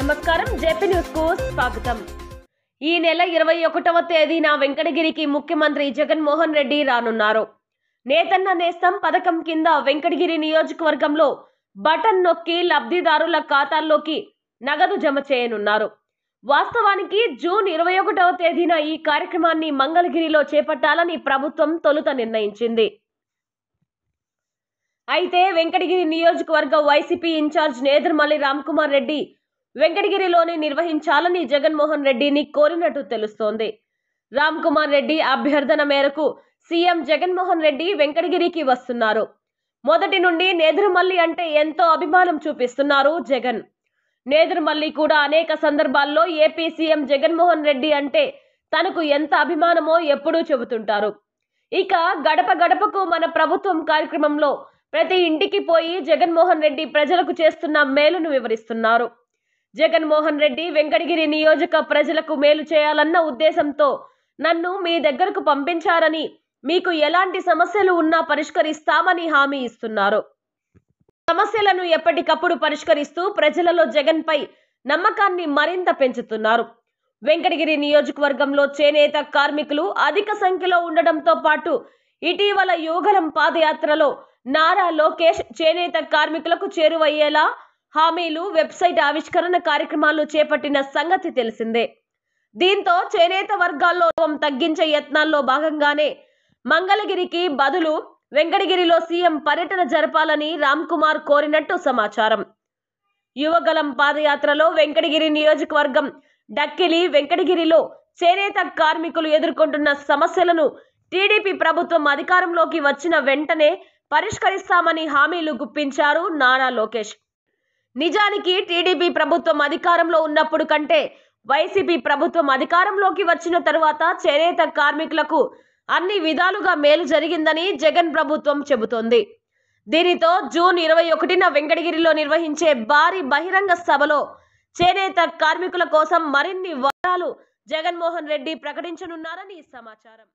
నమస్కారం JP news కు స్వాగతం ఈ నెల ఇరవై ఒకటవ తేదీన వెంకటగిరికి ముఖ్యమంత్రి జగన్మోహన్ రెడ్డి రానున్నారు నేతన్న నేస్తం పథకం కింద వెంకటగిరి నియోజకవర్గంలో బటన్ నొక్కి లబ్ధిదారుల ఖాతాల్లోకి నగదు జమ చేయనున్నారు వాస్తవానికి జూన్ ఇరవై ఒకటవ తేదీన ఈ కార్యక్రమాన్ని మంగళగిరిలో చేపట్టాలని ప్రభుత్వం తొలుత నిర్ణయించింది అయితే వెంకటగిరి నియోజకవర్గ వైసీపీ ఇన్ఛార్జ్ నేదర్మల్లి రామ్కుమార్ రెడ్డి వెంకటగిరిలోనే నిర్వహించాలని జగన్మోహన్ రెడ్డిని కోరినట్టు తెలుస్తోంది రామ్ కుమార్ రెడ్డి అభ్యర్థన మేరకు సీఎం జగన్మోహన్ రెడ్డి వెంకటగిరికి వస్తున్నారు మొదటి నుండి నేదురుమల్లి అంటే ఎంతో అభిమానం చూపిస్తున్నారు జగన్ నేదురుమల్లి కూడా అనేక సందర్భాల్లో ఏపీ సీఎం జగన్మోహన్ రెడ్డి అంటే తనకు ఎంత అభిమానమో ఎప్పుడూ చెబుతుంటారు ఇక గడప గడపకు మన ప్రభుత్వం కార్యక్రమంలో ప్రతి ఇంటికి పోయి జగన్మోహన్ రెడ్డి ప్రజలకు చేస్తున్న మేలును వివరిస్తున్నారు జగన్మోహన్ రెడ్డి వెంకటగిరి నియోజక ప్రజలకు మేలు చేయాలన్న ఉద్దేశంతో నన్ను మీ దగ్గరకు పంపించారని మీకు ఎలాంటి సమస్యలు ఉన్నా పరిష్కరిస్తామని హామీ ఇస్తున్నారు సమస్యలను ఎప్పటికప్పుడు పరిష్కరిస్తూ ప్రజలలో జగన్పై నమ్మకాన్ని మరింత పెంచుతున్నారు వెంకటగిరి నియోజకవర్గంలో చేనేత కార్మికులు అధిక సంఖ్యలో ఉండడంతో పాటు ఇటీవల యోగలం పాదయాత్రలో నారా లోకేష్ చేనేత కార్మికులకు చేరువయ్యేలా హామీలు వెబ్సైట్ ఆవిష్కరణ కార్యక్రమాలు చేపట్టిన సంగతి తెలిసిందే దీంతో చేనేత వర్గాల్లో తగ్గించే యత్నాల్లో భాగంగానే మంగళగిరికి బదులు వెంకటగిరిలో సీఎం పర్యటన జరపాలని రామ్ కుమార్ కోరినట్టు సమాచారం యువగలం పాదయాత్రలో వెంకటగిరి నియోజకవర్గం డక్కిలి వెంకటగిరిలో చేనేత కార్మికులు ఎదుర్కొంటున్న సమస్యలను టీడీపీ ప్రభుత్వం అధికారంలోకి వచ్చిన వెంటనే పరిష్కరిస్తామని హామీలు గుప్పించారు నారా లోకేష్ నిజానికి టీడీపీ ప్రభుత్వం అధికారంలో ఉన్నప్పుడు కంటే వైసీపీ ప్రభుత్వం అధికారంలోకి వచ్చిన తరువాత చేనేత కార్మికులకు అన్ని విధాలుగా మేలు జరిగిందని జగన్ ప్రభుత్వం చెబుతోంది దీనితో జూన్ ఇరవై ఒకటిన వెంకటగిరిలో నిర్వహించే భారీ బహిరంగ సభలో చేనేత కార్మికుల కోసం మరిన్ని వారాలు జగన్మోహన్ రెడ్డి ప్రకటించనున్నారని సమాచారం